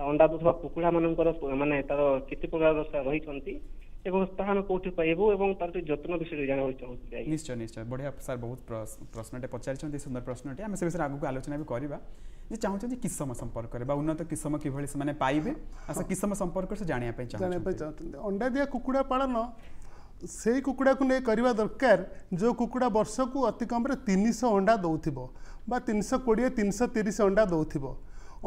ଅଣ୍ଡା ଦଉଥିବା କୁକୁଡ଼ା ମାନଙ୍କର ମାନେ ତାର କେତେ ପ୍ରକାର ରହିଛନ୍ତି ତାହା ଆମେ আমি ପାଇବୁ ଏବଂ ତାର ଟିକେ ଯତ୍ନ বিষয়ে ଜାଣିବାକୁ চাহুছি ନିଶ୍ଚୟ ନିଶ୍ଚୟ ବଢ଼ିଆ স্যার ବହୁତ ପ୍ରଶ୍ନଟେ ପଚାରିଛନ୍ତି ସୁନ୍ଦର ପ୍ରଶ୍ନଟେ ଆମେ ସେ ବିଷୟରେ ଆଗକୁ ଆଲୋଚନା ବି କରିବା ଯେ ଚାହୁଁଛନ୍ତି କିସମ ସମ୍ପର୍କରେ ବା ଉନ୍ନତ କିସମ କିଭଳି ସେମାନେ ପାଇବେ ଆଉ ସେ କିସମ ସମ୍ପର୍କରେ ସେ ଜାଣିବା ପାଇଁ ଜାଣିବା ପାଇଁ ଚାହୁଁଛନ୍ତି ଅଣ୍ଡା ଦିଆ କୁକୁଡ଼ା ପାଳନ ସେଇ କୁକୁଡ଼ାକୁ ନେଇ କରିବା ଦରକାର ଯେଉଁ କୁକୁଡ଼ା ବର୍ଷକୁ ଅତିକମ୍ରେ ତିନିଶହ ଅଣ୍ଡା ଦେଉଥିବ ବା ତିନିଶହ କୋଡ଼ିଏ ତିନିଶହ ତିରିଶ ଅଣ୍ଡା ଦେଉଥିବ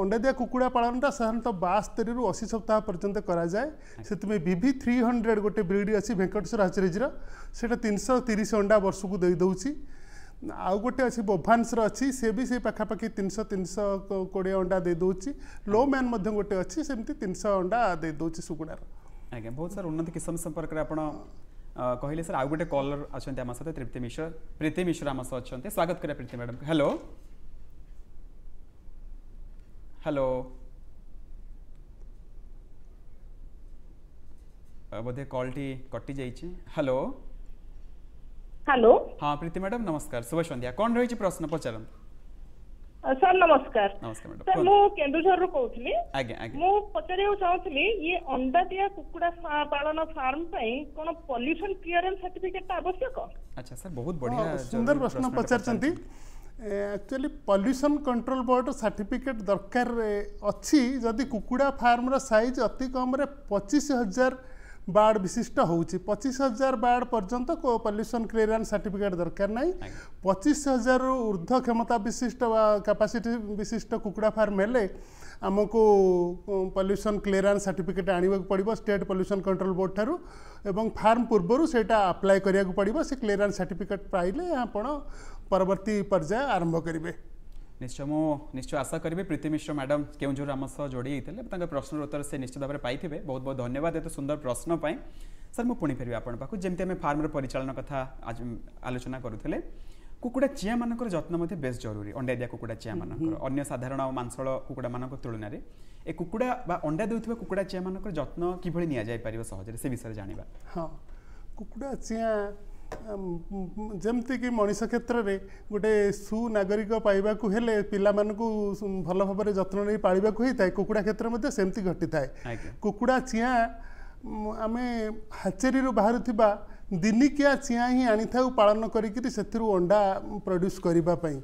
ଅଣ୍ଡା ଦିଆ କୁକୁଡ଼ା ପାଳନଟା ସାଧାରଣତଃ ବାସ୍ତରୀରୁ ଅଶୀ ସପ୍ତାହ ପର୍ଯ୍ୟନ୍ତ କରାଯାଏ ସେଥିପାଇଁ ଭି ଭି ଥ୍ରୀ ହଣ୍ଡ୍ରେଡ଼ ଗୋଟେ ବ୍ରିଡ଼ ଅଛି ଭେଙ୍କଟେଶ୍ୱର ଆଚରେଜର ସେଇଟା ତିନିଶହ ତିରିଶ ଅଣ୍ଡା ବର୍ଷକୁ ଦେଇଦେଉଛି आउ गोटे अच्छे बोभानस अच्छी सी भी सी पखापाखि तीन सौ तीन सौ कोड़े अंडा दे दौर लो मैन गोटे अच्छी सेमती तीन शौ अंडा दे दौर सुगुड़ार आज्ञा बहुत सारा उन्नत किसम संपर्क आप कहले सर आउ गोटे कलर अच्छा सहित तृप्ति मिश्र प्रीति मिश्र आम सह अच्छा स्वागत कर प्रीति मैडम हेलो हेलो बोधे कल टी कटि हेलो हेलो हाँ प्रीति मैडम नमस्कार शुभ सन्ध्या कौन रही प्रश्न पचार ସାର୍ ନମସ୍କାର ସାର୍ ମୁଁ କେନ୍ଦୁଝରରୁ କହୁଥିଲି ମୁଁ ପଚାରିବାକୁ ଚାହୁଁଥିଲି ଇଏ ଅଣ୍ଡାଦିଆ କୁକୁଡ଼ା ପାଳନ ଫାର୍ମ ପାଇଁ କଣ ପଲ୍ୟୁସନ କ୍ଲିୟରେନ୍ସ ସାର୍ଟିଫିକେଟଟା ଆବଶ୍ୟକ ଆଚ୍ଛା ସାର୍ ବହୁତ ବଢିଆ ସୁନ୍ଦର ପ୍ରଶ୍ନ ପଚାରିଛନ୍ତି actually pollution control board certificate ଦରକାର ଅଛି ଯଦି କୁକୁଡ଼ା ଫାର୍ମର ସାଇଜ୍ ଅତି କମ୍ରେ ପଚିଶ ହଜାର ବାର୍ଡ ବିଶିଷ୍ଟ ହେଉଛି ପଚିଶ ହଜାର ବାର୍ଡ ପର୍ଯ୍ୟନ୍ତ ପଲ୍ୟୁସନ୍ କ୍ଲିୟରାନ୍ସ ସାର୍ଟିଫିକେଟ୍ ଦରକାର ନାହିଁ ପଚିଶ ହଜାରରୁ ଉର୍ଦ୍ଧ୍ୱ କ୍ଷମତା ବିଶିଷ୍ଟ ବା କାପାସିଟି ବିଶିଷ୍ଟ କୁକୁଡ଼ା ଫାର୍ମ ହେଲେ ଆମକୁ ପଲ୍ୟୁସନ୍ କ୍ଲିୟରାନ୍ସ ସାର୍ଟିଫିକେଟ୍ ଆଣିବାକୁ ପଡ଼ିବ ଷ୍ଟେଟ୍ ପଲ୍ୟୁସନ୍ କଣ୍ଟ୍ରୋଲ ବୋର୍ଡ଼ ଠାରୁ ଏବଂ ଫାର୍ମ ପୂର୍ବରୁ ସେଇଟା ଆପ୍ଲାଏ କରିବାକୁ ପଡ଼ିବ ସେ କ୍ଲିୟରାନ୍ସ ସାର୍ଟିଫିକେଟ୍ ପାଇଲେ ଆପଣ ପରବର୍ତ୍ତୀ ପର୍ଯ୍ୟାୟ ଆରମ୍ଭ କରିବେ ନିଶ୍ଚୟ ମୁଁ ନିଶ୍ଚୟ ଆଶା କରିବି ପ୍ରୀତି ମିଶ୍ର ମ୍ୟାଡ଼ାମ୍ କେଉଁଝର ଆମ ସହ ଯୋଡ଼ି ହେଇଥିଲେ ତାଙ୍କ ପ୍ରଶ୍ନର ଉତ୍ତର ସେ ନିଶ୍ଚିତ ଭାବରେ ପାଇଥିବେ ବହୁତ ବହୁତ ଧନ୍ୟବାଦ ଏତେ ସୁନ୍ଦର ପ୍ରଶ୍ନ ପାଇଁ ସାର୍ ମୁଁ ପୁଣି ଫେରିବି ଆପଣଙ୍କ ପାଖକୁ ଯେମିତି ଆମେ ଫାର୍ମର ପରିଚାଳନା କଥା ଆଲୋଚନା କରୁଥିଲେ କୁକୁଡ଼ା ଚିଆମାନଙ୍କର ଯତ୍ନ ମଧ୍ୟ ବେଶ୍ ଜରୁରୀ ଅଣ୍ଡାଦିଆ କୁକୁଡ଼ା ଚିଆମାନଙ୍କର ଅନ୍ୟ ସାଧାରଣ ମାଂସଳ କୁକୁଡ଼ାମାନଙ୍କ ତୁଳନାରେ ଏ କୁକୁଡ଼ା ବା ଅଣ୍ଡା ଦେଉଥିବା କୁକୁଡ଼ା ଚିଆମାନଙ୍କର ଯତ୍ନ କିଭଳି ନିଆଯାଇପାରିବ ସହଜରେ ସେ ବିଷୟରେ ଜାଣିବା ହଁ କୁକୁଡ଼ା ଚିଆ ଯେମିତିକି ମଣିଷ କ୍ଷେତ୍ରରେ ଗୋଟେ ସୁନାଗରିକ ପାଇବାକୁ ହେଲେ ପିଲାମାନଙ୍କୁ ଭଲ ଭାବରେ ଯତ୍ନ ନେଇ ପାଳିବାକୁ ହେଇଥାଏ କୁକୁଡ଼ା କ୍ଷେତ୍ର ମଧ୍ୟ ସେମିତି ଘଟିଥାଏ କୁକୁଡ଼ା ଚିଆଁ ଆମେ ହାଚେରୀରୁ ବାହାରୁଥିବା ଦିନିକିଆ ଚିଆଁ ହିଁ ଆଣିଥାଉ ପାଳନ କରିକିରି ସେଥିରୁ ଅଣ୍ଡା ପ୍ରଡ୍ୟୁସ୍ କରିବା ପାଇଁ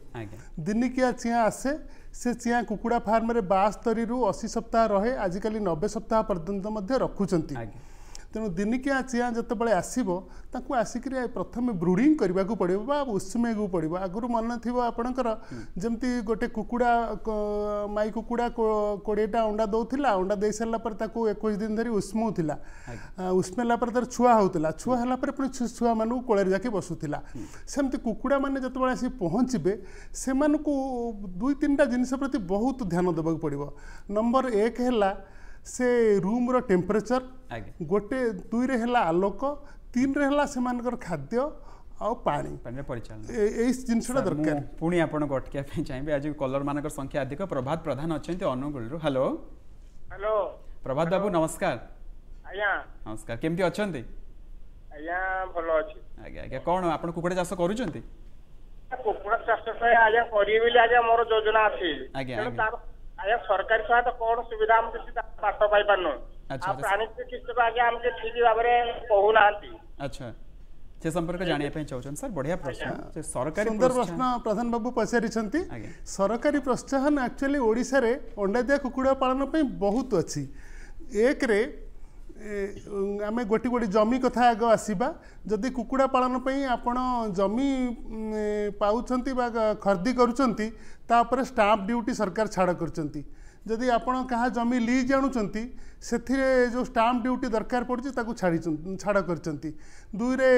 ଦିନିକିଆ ଚିଆଁ ଆସେ ସେ ଚିଆଁ କୁକୁଡ଼ା ଫାର୍ମରେ ବାସ୍ତରୀରୁ ଅଶୀ ସପ୍ତାହ ରହେ ଆଜିକାଲି ନବେ ସପ୍ତାହ ପର୍ଯ୍ୟନ୍ତ ମଧ୍ୟ ରଖୁଛନ୍ତି ତେଣୁ ଦିନିକିଆ ଚିଆଁ ଯେତେବେଳେ ଆସିବ ତାଙ୍କୁ ଆସିକିରି ପ୍ରଥମେ ବ୍ରୁଡ଼ିଂ କରିବାକୁ ପଡ଼ିବ ବା ଉଷୁମେଇବାକୁ ପଡ଼ିବ ଆଗରୁ ମନେ ଥିବ ଆପଣଙ୍କର ଯେମିତି ଗୋଟେ କୁକୁଡ଼ା ମାଇ କୁକୁଡ଼ା କୋଡ଼ିଏଟା ଅଣ୍ଡା ଦେଉଥିଲା ଅଣ୍ଡା ଦେଇ ସାରିଲା ପରେ ତାକୁ ଏକୋଇଶ ଦିନ ଧରି ଉଷ୍ମଉଥିଲା ଉଷ୍ମେଇଲା ପରେ ତାର ଛୁଆ ହେଉଥିଲା ଛୁଆ ହେଲା ପରେ ପୁଣି ଛୁଆମାନଙ୍କୁ କୋଳରେ ଯାକି ବସୁଥିଲା ସେମିତି କୁକୁଡ଼ାମାନେ ଯେତେବେଳେ ଆସି ପହଞ୍ଚିବେ ସେମାନଙ୍କୁ ଦୁଇ ତିନିଟା ଜିନିଷ ପ୍ରତି ବହୁତ ଧ୍ୟାନ ଦେବାକୁ ପଡ଼ିବ ନମ୍ବର ଏକ ହେଲା ସେ ରୁମ୍ର ଟେମ୍ପରେଚର୍ ଗୋଟେ ଦୁଇରେ ହେଲା ଆଲୋକ ତିନିରେ ହେଲା ସେମାନଙ୍କର ଖାଦ୍ୟ ଆଉ ପାଣି ଏଇ ଜିନିଷଟା ଦରକାର ପୁଣି ଆପଣଙ୍କୁ ଅଟକିବା ପାଇଁ ଚାହିଁବି ଆଜି କଲରମାନଙ୍କ ସଂଖ୍ୟା ଅଧିକ ପ୍ରଭାତ ପ୍ରଧାନ ଅଛନ୍ତି ଅନୁଗୁଳରୁ ହ୍ୟାଲୋ ହ୍ୟାଲୋ ପ୍ରଭାତ ବାବୁ ନମସ୍କାର ଆଜ୍ଞା ନମସ୍କାର କେମିତି ଅଛନ୍ତି ଆଜ୍ଞା ଭଲ ଅଛି ଆଜ୍ଞା ଆଜ୍ଞା କ'ଣ ଆପଣ କୁକୁଡ଼ା ଚାଷ କରୁଛନ୍ତି କୁକୁଡ଼ା ଚାଷ ପାଇଁ ଆଜ୍ଞା କରିବି ବୋଲି ଆଜ୍ଞା ମୋର ଯୋଜନା ଅଛି ଆଜ୍ଞା ଆଜ୍ଞା ସରକାରୀ ସହାୟତା କଣ ସୁବିଧା ଆମକୁ ସେଟା ପାଠ ପାଇପାରୁନୁ ଆଉ ପ୍ରାଣୀ ଚିକିତ୍ସକ ଆଜ୍ଞା ଆମକୁ ଠିକ ଭାବରେ କହୁନାହାନ୍ତି ଆଚ୍ଛା ସେ ସମ୍ପର୍କ ଜାଣିବା ପାଇଁ ଚାହୁଁଛନ୍ତି ସାର୍ ବଢିଆ ପ୍ରଶ୍ନ ସରକାରୀ ସୁନ୍ଦର ପ୍ରଶ୍ନ ପ୍ରଧାନ ବାବୁ ପଚାରିଛନ୍ତି ସରକାରୀ ପ୍ରୋତ୍ସାହନ ଆକ୍ଚୁଆଲି ଓଡ଼ିଶାରେ ଅଣ୍ଡାଦିଆ କୁକୁଡ଼ା ପାଳନ ପାଇଁ ବହୁତ ଅଛି ଏକରେ ଆମେ ଗୋଟି ଗୋଟି ଜମି କଥା ଆଗ ଆସିବା ଯଦି କୁକୁଡ଼ା ପାଳନ ପାଇଁ ଆପଣ ଜମି ପାଉଛନ୍ତି ବା ଖର୍ଦି କରୁଛନ୍ତି ତା ଉପରେ ଷ୍ଟାମ୍ପ ଡ୍ୟୁଟି ସରକାର ଛାଡ଼ କରୁଛନ୍ତି ଯଦି ଆପଣ କାହା ଜମି ଲିଜ୍ ଆଣୁଛନ୍ତି ସେଥିରେ ଯେଉଁ ଷ୍ଟାମ୍ପ ଡ୍ୟୁଟି ଦରକାର ପଡ଼ୁଛି ତାକୁ ଛାଡ଼ିଛନ୍ତି ଛାଡ଼ କରିଛନ୍ତି ଦୁଇରେ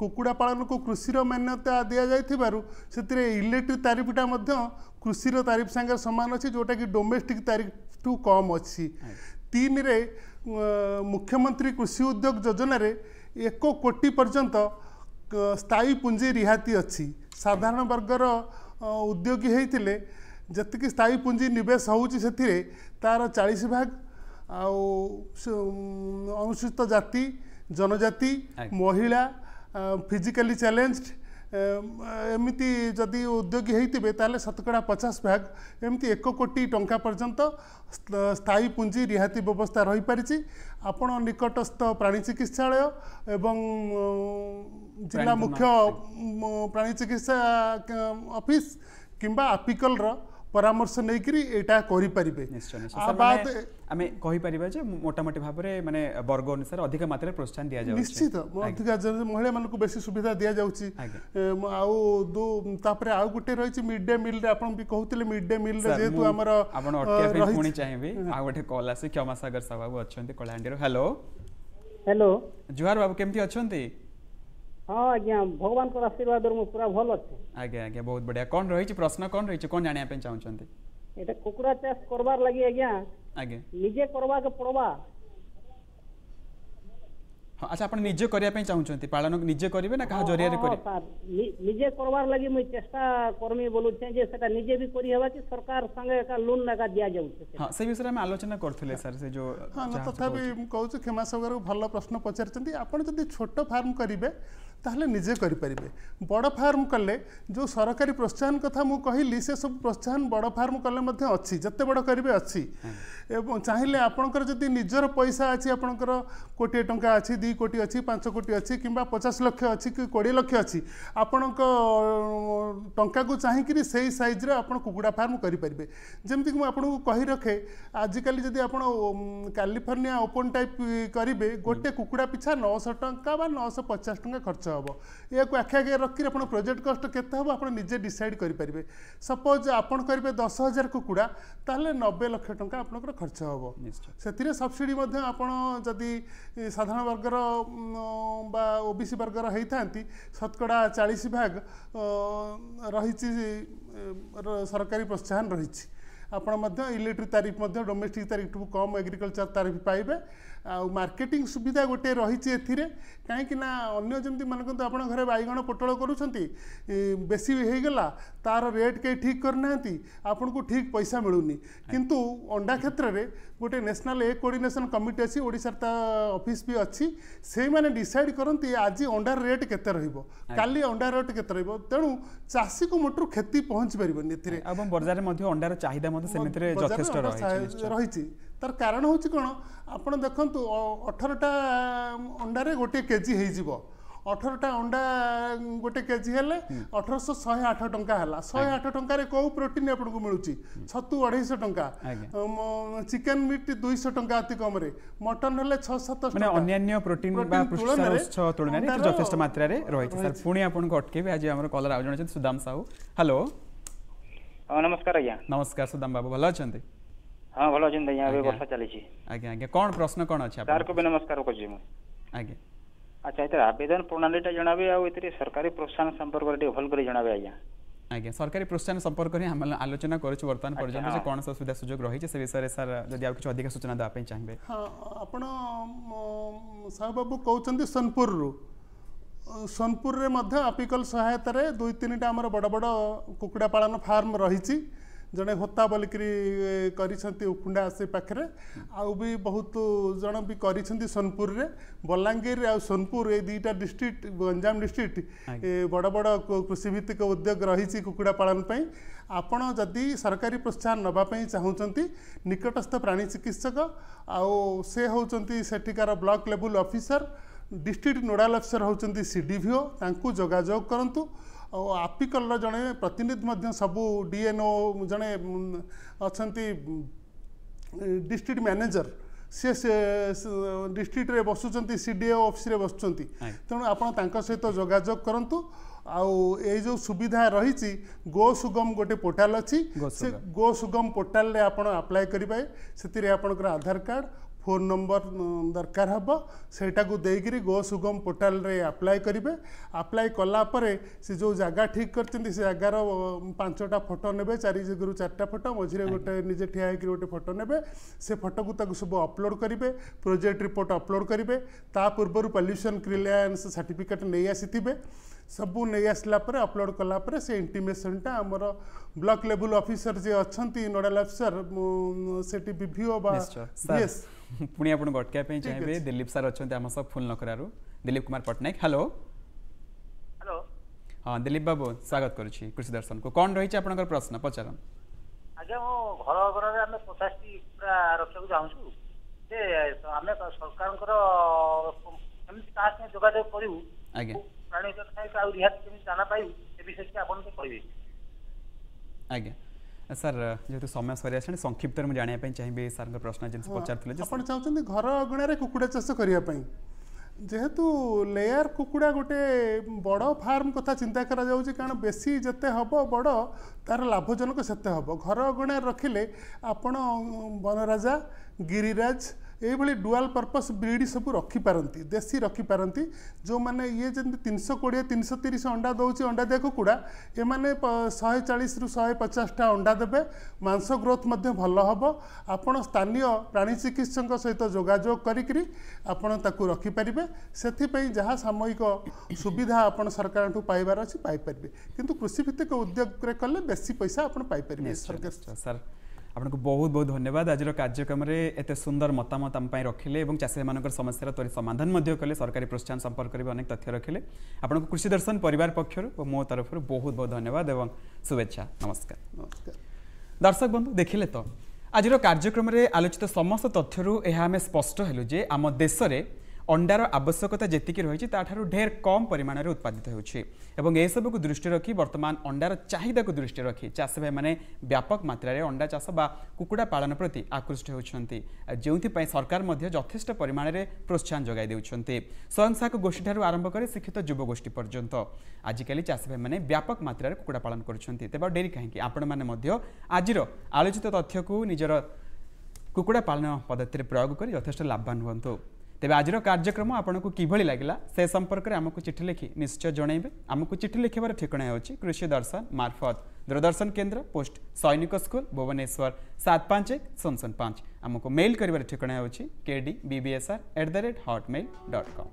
କୁକୁଡ଼ା ପାଳନକୁ କୃଷିର ମାନ୍ୟତା ଦିଆଯାଇଥିବାରୁ ସେଥିରେ ଇଲେକ୍ଟ୍ରିକ୍ ତାରିଫଟା ମଧ୍ୟ କୃଷିର ତାରିଫ ସାଙ୍ଗରେ ସମାନ ଅଛି ଯେଉଁଟାକି ଡୋମେଷ୍ଟିକ୍ ତାରିଫଠୁ କମ୍ ଅଛି ତିନିରେ ମୁଖ୍ୟମନ୍ତ୍ରୀ କୃଷି ଉଦ୍ୟୋଗ ଯୋଜନାରେ ଏକ କୋଟି ପର୍ଯ୍ୟନ୍ତ ସ୍ଥାୟୀ ପୁଞ୍ଜି ରିହାତି ଅଛି ସାଧାରଣ ବର୍ଗର ଉଦ୍ୟୋଗୀ ହେଇଥିଲେ ଯେତିକି ସ୍ଥାୟୀ ପୁଞ୍ଜି ନିବେଶ ହେଉଛି ସେଥିରେ ତା'ର ଚାଳିଶ ଭାଗ ଆଉ ଅନୁସୂଚିତ ଜାତି ଜନଜାତି ମହିଳା ଫିଜିକାଲି ଚ୍ୟାଲେଞ୍ଜଡ଼ ଏମିତି ଯଦି ଉଦ୍ୟୋଗୀ ହୋଇଥିବେ ତାହେଲେ ଶତକଡ଼ା ପଚାଶ ଭାଗ ଏମିତି ଏକ କୋଟି ଟଙ୍କା ପର୍ଯ୍ୟନ୍ତ ସ୍ଥାୟୀ ପୁଞ୍ଜି ରିହାତି ବ୍ୟବସ୍ଥା ରହିପାରିଛି ଆପଣ ନିକଟସ୍ଥ ପ୍ରାଣୀ ଚିକିତ୍ସାଳୟ ଏବଂ ଜିଲ୍ଲା ମୁଖ୍ୟ ପ୍ରାଣୀ ଚିକିତ୍ସା ଅଫିସ୍ କିମ୍ବା ଆପିକଲ୍ର পরামর্শ নেইকি এটা করিপারিবে বাদ আমি কহিপারিবা যে মোটামুটি ভাবে মানে বর্গ অনুসারে অধিক মাত্রায় প্রোৎসাহন দিয়া যাচ্ছে নিশ্চিত অধিক মহিলা মানুষ বেশি সুবিধা দিয়া যাচ্ছে আউ দু তাপরে আউ গোটে রয়েছে মিড ডে মিল রে আপন বি কহুতলে মিড ডে মিল রে যেহেতু আমার আপন অটকে পে পুনি চাইবে আউ গোটে কল আসি ক্ষমাসাগর সাহু অছন্তি কলাহান্ডির হ্যালো হ্যালো জুহার বাবু কেমতি অছন্তি ହଁ ଆଜ୍ଞା ଭଗବାନଙ୍କର ଆଶୀର୍ବାଦରୁ ମୁଁ ପୁରା ଭଲ ଅଛି ଆଜ୍ଞା ଆଜ୍ଞା ବହୁତ ବଢିଆ କ'ଣ ରହିଛି ପ୍ରଶ୍ନ କ'ଣ ରହିଛି କ'ଣ ଜାଣିବା ପାଇଁ ଚାହୁଁଛନ୍ତି ଏଇଟା କୁକୁଡ଼ା ଚାଷ କରବାର ଲାଗି ଆଜ୍ଞା ଆଜ୍ଞା ନିଜେ କରବାକେ ପଡ଼ବା ହଁ ଆଚ୍ଛା ଆପଣ ନିଜେ କରିବା ପାଇଁ ଚାହୁଁଛନ୍ତି ପାଳନ ନିଜେ କରିବେ ନା କାହା ଜରିଆରେ କରିବେ ନିଜେ କରବାର ଲାଗି ମୁଁ ଚେଷ୍ଟା କରମି ବୋଲୁଛେ ଯେ ସେଟା ନିଜେ ବି କରି ହେବା କି ସରକାର ସାଙ୍ଗେ ଏକା ଲୋନ୍ ନାକା ଦିଆ ଯାଉଛି ହଁ ସେ ବିଷୟରେ ଆମେ ଆଲୋଚନା କରୁଥିଲେ ସାର୍ ସେ ଯୋଉ ହଁ ତଥାପି ମୁଁ କହୁଛି କ୍ଷମା ସାଗରକୁ ଭଲ ପ୍ରଶ୍ନ ପଚାରିଛନ୍ତି ଆପଣ ଯଦି ଛୋଟ ଫାର୍ମ କରିବେ ତାହେଲେ ନିଜେ କରିପାରିବେ ବଡ଼ ଫାର୍ମ କଲେ ଯେଉଁ ସରକାରୀ ପ୍ରୋତ୍ସାହନ କଥା ମୁଁ କହିଲି ସେସବୁ ପ୍ରୋତ୍ସାହନ ବଡ଼ ଫାର୍ମ କଲେ ମଧ୍ୟ ଅଛି ଯେତେ ବଡ଼ କରିବେ ଅଛି ଏବଂ ଚାହିଁଲେ ଆପଣଙ୍କର ଯଦି ନିଜର ପଇସା ଅଛି ଆପଣଙ୍କର କୋଟିଏ ଟଙ୍କା ଅଛି ଦୁଇ କୋଟି ଅଛି ପାଞ୍ଚ କୋଟି ଅଛି କିମ୍ବା ପଚାଶ ଲକ୍ଷ ଅଛି କି କୋଡ଼ିଏ ଲକ୍ଷ ଅଛି ଆପଣଙ୍କ ଟଙ୍କାକୁ ଚାହିଁକିରି ସେଇ ସାଇଜ୍ରେ ଆପଣ କୁକୁଡ଼ା ଫାର୍ମ କରିପାରିବେ ଯେମିତିକି ମୁଁ ଆପଣଙ୍କୁ କହି ରଖେ ଆଜିକାଲି ଯଦି ଆପଣ କାଲିଫର୍ଣ୍ଣିଆ ଓପନ୍ ଟାଇପ୍ କରିବେ ଗୋଟେ କୁକୁଡ଼ା ପିଛା ନଅଶହ ଟଙ୍କା ବା ନଅଶହ ପଚାଶ ଟଙ୍କା ଖର୍ଚ୍ଚ ହେବ ଏହାକୁ ଆଖି ଆଗେ ରଖିକି ଆପଣ ପ୍ରୋଜେକ୍ଟ କଷ୍ଟ କେତେ ହେବ ଆପଣ ନିଜେ ଡିସାଇଡ୍ କରିପାରିବେ ସପୋଜ୍ ଆପଣ କରିବେ ଦଶ ହଜାର କୁକୁଡ଼ା ତାହେଲେ ନବେ ଲକ୍ଷ ଟଙ୍କା ଆପଣଙ୍କର ଖର୍ଚ୍ଚ ହେବ ସେଥିରେ ସବସିଡ଼ି ମଧ୍ୟ ଆପଣ ଯଦି ସାଧାରଣ ବର୍ଗର ବା ଓ ବି ସି ବର୍ଗର ହେଇଥାନ୍ତି ଶତକଡ଼ା ଚାଳିଶ ଭାଗ ରହିଛି ସରକାରୀ ପ୍ରୋତ୍ସାହନ ରହିଛି ଆପଣ ମଧ୍ୟ ଇଲେକ୍ଟ୍ରିକ୍ ତାରିଫ ମଧ୍ୟ ଡୋମେଷ୍ଟିକ୍ ତାରିଫ ଠୁ କମ୍ ଏଗ୍ରିକଲଚର ତାରିଫ ପାଇବେ ଆଉ ମାର୍କେଟିଂ ସୁବିଧା ଗୋଟିଏ ରହିଛି ଏଥିରେ କାହିଁକିନା ଅନ୍ୟ ଯେମିତି ମନେକରନ୍ତୁ ଆପଣ ଘରେ ବାଇଗଣ ପୋଟଳ କରୁଛନ୍ତି ବେଶୀ ହେଇଗଲା ତା'ର ରେଟ୍ କେହି ଠିକ୍ କରିନାହାନ୍ତି ଆପଣଙ୍କୁ ଠିକ୍ ପଇସା ମିଳୁନି କିନ୍ତୁ ଅଣ୍ଡା କ୍ଷେତ୍ରରେ ଗୋଟେ ନ୍ୟାସନାଲ୍ ଏ କୋଡ଼ିନେସନ୍ କମିଟି ଅଛି ଓଡ଼ିଶାର ତା ଅଫିସ୍ ବି ଅଛି ସେଇମାନେ ଡିସାଇଡ଼୍ କରନ୍ତି ଆଜି ଅଣ୍ଡାର ରେଟ୍ କେତେ ରହିବ କାଲି ଅଣ୍ଡା ରେଟ୍ କେତେ ରହିବ ତେଣୁ ଚାଷୀକୁ ମୋଟରୁ କ୍ଷତି ପହଞ୍ଚି ପାରିବନି ଏଥିରେ ଏବଂ ବଜାରରେ ମଧ୍ୟ ଅଣ୍ଡାର ଚାହିଦା ମଧ୍ୟ ସେମିତିରେ ଯଥେଷ୍ଟ ରହିଛି ତାର କାରଣ ହେଉଛି କ'ଣ ଆପଣ ଦେଖନ୍ତୁ ଅଠରଟା ଅଣ୍ଡାରେ ଗୋଟିଏ କେଜି ହେଇଯିବ ଅଠରଟା ଅଣ୍ଡା ଗୋଟେ କେଜି ହେଲେ ଅଠରଶହ ଶହେ ଆଠ ଟଙ୍କା ହେଲା ଶହେ ଆଠ ଟଙ୍କାରେ କେଉଁ ପ୍ରୋଟିନ୍ ଆପଣଙ୍କୁ ମିଳୁଛି ଛତୁ ଅଢ଼େଇଶହ ଟଙ୍କା ଚିକେନ୍ ମିଟ୍ ଦୁଇଶହ ଟଙ୍କା ଅତି କମରେ ମଟନ୍ ହେଲେ ଛଅ ସାତ ଅନ୍ୟାନ୍ୟ ପ୍ରୋଟିନ୍ ବା ତୁଳନାରେ ଯଥେଷ୍ଟ ମାତ୍ରାରେ ରହିଛି ସାର୍ ପୁଣି ଆପଣଙ୍କୁ ଅଟକେଇବେ ଆଜି ଆମର କଲର୍ ଆଉ ଜଣେ ସୁଦାମ ସାହୁ ହ୍ୟାଲୋ ନମସ୍କାର ଆଜ୍ଞା ନମସ୍କାର ସୁଦାମ ବାବୁ ଭଲ ଅଛନ୍ତି ହଁ ଭଲ ଅଛନ୍ତି ଆଜ୍ଞା ଏବେ ବର୍ଷା ଚାଲିଛି ଆଜ୍ଞା ଆଜ୍ଞା କ'ଣ ପ୍ରଶ୍ନ କ'ଣ ଅଛି ସାର୍ଙ୍କୁ ବି ନମସ୍କାର କରୁଛି ମୁଁ ଆଜ୍ଞା ଆଚ୍ଛା ଏଥିରେ ଆବେଦନ ପ୍ରଣାଳୀଟା ଜଣାବେ ଆଉ ଏଥିରେ ସରକାରୀ ପ୍ରୋତ୍ସାହନ ସମ୍ପର୍କରେ ଟିକେ ଭଲ କରି ଜଣାବେ ଆଜ୍ଞା ଆଜ୍ଞା ସରକାରୀ ପ୍ରୋତ୍ସାହନ ସମ୍ପର୍କରେ ଆମେ ଆଲୋଚନା କରୁଛୁ ବର୍ତ୍ତମାନ ପର୍ଯ୍ୟନ୍ତ ଯେ କ'ଣ ସୁବିଧା ସୁଯୋଗ ରହିଛି ସେ ବିଷୟରେ ସାର୍ ଯଦି ଆଉ କିଛି ଅଧିକ ସୂଚନା ଦେବା ପାଇଁ ଚାହିଁବେ ହଁ ଆପଣ ସାହୁବାବୁ କହୁଛନ୍ତି ସୋନପୁରରୁ ସୋନପୁରରେ ମଧ୍ୟ ଆପିକଲ ସହାୟତାରେ ଦୁଇ ତିନିଟା ଆମର ବଡ଼ ବଡ଼ କୁକୁଡ଼ା ପାଳନ ଫାର୍ମ ରହିଛି ଜଣେ ହୋତା ବୋଲିକରି କରିଛନ୍ତି ଉଖୁଣ୍ଡା ଆସି ପାଖରେ ଆଉ ବି ବହୁତ ଜଣ ବି କରିଛନ୍ତି ସୋନପୁରରେ ବଲାଙ୍ଗୀର ଆଉ ସୋନପୁର ଏ ଦୁଇଟା ଡିଷ୍ଟ୍ରିକ୍ଟ ଗଞ୍ଜାମ ଡିଷ୍ଟ୍ରିକ୍ଟ ବଡ଼ ବଡ଼ କୃଷିଭିତ୍ତିକ ଉଦ୍ୟୋଗ ରହିଛି କୁକୁଡ଼ା ପାଳନ ପାଇଁ ଆପଣ ଯଦି ସରକାରୀ ପ୍ରୋତ୍ସାହନ ନେବା ପାଇଁ ଚାହୁଁଛନ୍ତି ନିକଟସ୍ଥ ପ୍ରାଣୀ ଚିକିତ୍ସକ ଆଉ ସେ ହେଉଛନ୍ତି ସେଠିକାର ବ୍ଲକ୍ ଲେବୁଲ୍ ଅଫିସର ଡିଷ୍ଟ୍ରିକ୍ଟ ନୋଡାଲ୍ ଅଫିସର ହେଉଛନ୍ତି ସି ଡି ଭିଓ ତାଙ୍କୁ ଯୋଗାଯୋଗ କରନ୍ତୁ ଆଉ ଆପିକଲର ଜଣେ ପ୍ରତିନିଧି ମଧ୍ୟ ସବୁ ଡିଏନ୍ଓ ଜଣେ ଅଛନ୍ତି ଡିଷ୍ଟ୍ରିକ୍ଟ ମ୍ୟାନେଜର ସିଏ ଡିଷ୍ଟ୍ରିକ୍ଟରେ ବସୁଛନ୍ତି ସି ଡି ଓ ଅଫିସରେ ବସୁଛନ୍ତି ତେଣୁ ଆପଣ ତାଙ୍କ ସହିତ ଯୋଗାଯୋଗ କରନ୍ତୁ ଆଉ ଏଇ ଯେଉଁ ସୁବିଧା ରହିଛି ଗୋ ସୁଗମ ଗୋଟେ ପୋର୍ଟାଲ ଅଛି ସେ ଗୋ ସୁଗମ ପୋର୍ଟାଲରେ ଆପଣ ଆପ୍ଲାଏ କରିପାରିବେ ସେଥିରେ ଆପଣଙ୍କର ଆଧାର କାର୍ଡ଼ फोन नंबर दरकार हम से देकरी गो सुगम पोर्टाल आप्लाय करेंगे आप्लाय कला से जो जगह ठीक कर जगार पांचटा फटो ने चारिजगर चार्टा फटो मझे गोटे निजे ठिया गोटे फटो ने से फटो को सब अपलोड करेंगे प्रोजेक्ट रिपोर्ट अपलोड करेंगे ता पूर्व पल्युशन क्रिलेन्स सार्टिफिकेट नहीं आसीथे सब नहीं आसला अपलोड कलापर से इंटीमेसनटा आम ब्लक लेवल अफिसर जी अच्छा नोडाल अफिसर से भिओ बा ପୁଣି ଆପଣ ଅଟକାଇବା ପାଇଁ ଚାହିଁବେ ଦିଲ୍ଲୀପ ସାର୍ ଅଛନ୍ତି ଆମ ସହ ଫୁଲନଖରାରୁ ଦିଲ୍ଲୀପ କୁମାର ପଟ୍ଟନାୟକ ହ୍ୟାଲୋ ହ୍ୟାଲୋ ହଁ ଦିଲ୍ଲୀପ ବାବୁ ସ୍ୱାଗତ କରୁଛି କୃଷି ଦର୍ଶନକୁ କ'ଣ ରହିଛି ଆପଣଙ୍କର ପ୍ରଶ୍ନ ପଚାର ଆଜ୍ଞା ମୁଁ ଘର ଘରରେ ଆମେ ପଚାଶଟି ପୁରା ରଖିବାକୁ ଚାହୁଁଛୁ ଯେ ଆମେ ସରକାରଙ୍କର କେମିତି କାହା ସାଙ୍ଗେ ଯୋଗାଯୋଗ କରିବୁ ଆଜ୍ଞା ପ୍ରାଣୀ ଆଉ ରିହାତି କେମିତି ଦାନା ପାଇବୁ ସେ ବିଷୟରେ ଆପଣ କହିବେ ଆଜ୍ଞା ସାର୍ ଯେହେତୁ ସମୟ ସରି ଆସିଲାଣି ସଂକ୍ଷିପ୍ତରେ ମୁଁ ଜାଣିବା ପାଇଁ ଚାହିଁବି ସାର୍ଙ୍କ ପ୍ରଶ୍ନ ଯେମିତି ପଚାରୁଥିଲେ ଆପଣ ଚାହୁଁଛନ୍ତି ଘର ଅଗଣାରେ କୁକୁଡ଼ା ଚାଷ କରିବା ପାଇଁ ଯେହେତୁ ଲେୟାର କୁକୁଡ଼ା ଗୋଟେ ବଡ଼ ଫାର୍ମ କଥା ଚିନ୍ତା କରାଯାଉଛି କାରଣ ବେଶୀ ଯେତେ ହେବ ବଡ଼ ତାର ଲାଭଜନକ ସେତେ ହେବ ଘର ଅଗଣାରେ ରଖିଲେ ଆପଣ ବନରାଜା ଗିରିରାଜ এইভাবে ডুଆଲ ପର୍ପସ୍ ବ୍ରିଡ୍ ସବୁ ରଖିପାରନ୍ତି ଦେଶୀ ରଖିପାରନ୍ତି ଯେଉଁମାନେ ଇଏ ଯେମିତି ତିନିଶହ କୋଡ଼ିଏ ତିନିଶହ ତିରିଶ ଅଣ୍ଡା ଦେଉଛି ଅଣ୍ଡାଦିଆ କୁକୁଡ଼ା ଏମାନେ ଶହେ ଚାଳିଶରୁ ଶହେ ପଚାଶଟା ଅଣ୍ଡା ଦେବେ ମାଂସ ଗ୍ରୋଥ୍ ମଧ୍ୟ ଭଲ ହେବ ଆପଣ ସ୍ଥାନୀୟ ପ୍ରାଣୀ ଚିକିତ୍ସକଙ୍କ ସହିତ ଯୋଗାଯୋଗ କରିକିରି ଆପଣ ତାକୁ ରଖିପାରିବେ ସେଥିପାଇଁ ଯାହା ସାମୟିକ ସୁବିଧା ଆପଣ ସରକାରଙ୍କଠୁ ପାଇବାର ଅଛି ପାଇପାରିବେ କିନ୍ତୁ କୃଷିଭିତ୍ତିକ ଉଦ୍ୟୋଗରେ କଲେ ବେଶୀ ପଇସା ଆପଣ ପାଇପାରିବେ ସରକାର ସାର୍ আপোনাক বহুত বহুত ধন্যবাদ আজিৰ কাৰ্য্যক্ৰমৰে এতে সুন্দৰ মতামত আম পাৰ ৰখিলে আৰু চাছৰ মানকৰ সমস্যাৰ তৰ স সমাধান মধ্যকলে সরকারি প্ৰস্তাৱৰ সম্পৰ্ক কৰি বহুত তথ্য ৰখিলে আপোনাক কৃষি দৰ্শন পৰিৱাৰ পক্ষৰ আৰু মোৰ তৰফৰ বহুত বহুত ধন্যবাদ আৰু শুভেচ্ছা নমস্কাৰ নমস্কাৰ দৰ্শক বন্ধু দেখিলে তো আজিৰ কাৰ্য্যক্ৰমৰে আলোচিত সমস্ত তথ্যৰ এহা আমি স্পষ্ট হিল যে আমাৰ দেশৰে ଅଣ୍ଡାର ଆବଶ୍ୟକତା ଯେତିକି ରହିଛି ତାଠାରୁ ଢେର କମ୍ ପରିମାଣରେ ଉତ୍ପାଦିତ ହେଉଛି ଏବଂ ଏସବୁକୁ ଦୃଷ୍ଟି ରଖି ବର୍ତ୍ତମାନ ଅଣ୍ଡାର ଚାହିଦାକୁ ଦୃଷ୍ଟି ରଖି ଚାଷୀ ଭାଇମାନେ ବ୍ୟାପକ ମାତ୍ରାରେ ଅଣ୍ଡା ଚାଷ ବା କୁକୁଡ଼ା ପାଳନ ପ୍ରତି ଆକୃଷ୍ଟ ହେଉଛନ୍ତି ଯେଉଁଥିପାଇଁ ସରକାର ମଧ୍ୟ ଯଥେଷ୍ଟ ପରିମାଣରେ ପ୍ରୋତ୍ସାହନ ଯୋଗାଇ ଦେଉଛନ୍ତି ସ୍ୱୟଂସହାୟକ ଗୋଷ୍ଠୀଠାରୁ ଆରମ୍ଭ କରି ଶିକ୍ଷିତ ଯୁବଗୋଷ୍ଠୀ ପର୍ଯ୍ୟନ୍ତ ଆଜିକାଲି ଚାଷୀ ଭାଇମାନେ ବ୍ୟାପକ ମାତ୍ରାରେ କୁକୁଡ଼ା ପାଳନ କରୁଛନ୍ତି ତେବେ ଆଉ ଡେରି କାହିଁକି ଆପଣମାନେ ମଧ୍ୟ ଆଜିର ଆଲୋଚିତ ତଥ୍ୟକୁ ନିଜର କୁକୁଡ଼ା ପାଳନ ପଦ୍ଧତିରେ ପ୍ରୟୋଗ କରି ଯଥେଷ୍ଟ ଲାଭବାନ ହୁଅନ୍ତୁ तेज आज कार्यक्रम आपको किभली लगे से संपर्क में आमको चिठी लिखी निश्चय जन आमको चिठी लिखबार ठिकना हो कृषि दर्शन मार्फत दूरदर्शन केन्द्र पोस्ट सैनिक स्कूल भुवनेश्वर सात पाँच एक शून शून पाँच आमको मेल कर ठिकना होके D BSR at the rate Hotmail dot come